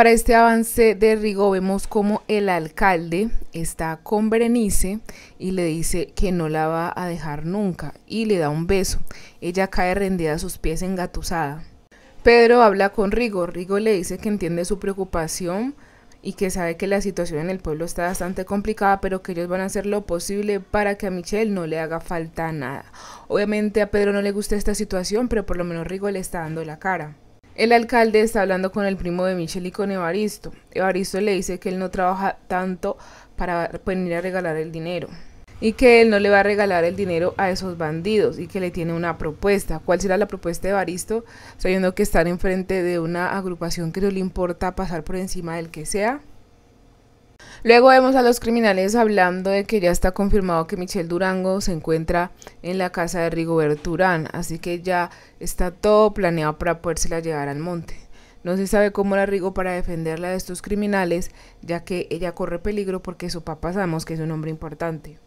Para este avance de Rigo vemos como el alcalde está con Berenice y le dice que no la va a dejar nunca y le da un beso. Ella cae rendida a sus pies engatusada. Pedro habla con Rigo. Rigo le dice que entiende su preocupación y que sabe que la situación en el pueblo está bastante complicada, pero que ellos van a hacer lo posible para que a Michelle no le haga falta nada. Obviamente a Pedro no le gusta esta situación, pero por lo menos Rigo le está dando la cara. El alcalde está hablando con el primo de Michelle y con Evaristo. Evaristo le dice que él no trabaja tanto para venir a regalar el dinero y que él no le va a regalar el dinero a esos bandidos y que le tiene una propuesta. ¿Cuál será la propuesta de Evaristo? Sabiendo que en enfrente de una agrupación que no le importa pasar por encima del que sea. Luego vemos a los criminales hablando de que ya está confirmado que Michelle Durango se encuentra en la casa de Rigoberto Urán, así que ya está todo planeado para podérsela llevar al monte. No se sabe cómo la Rigo para defenderla de estos criminales, ya que ella corre peligro porque su papá sabemos que es un hombre importante.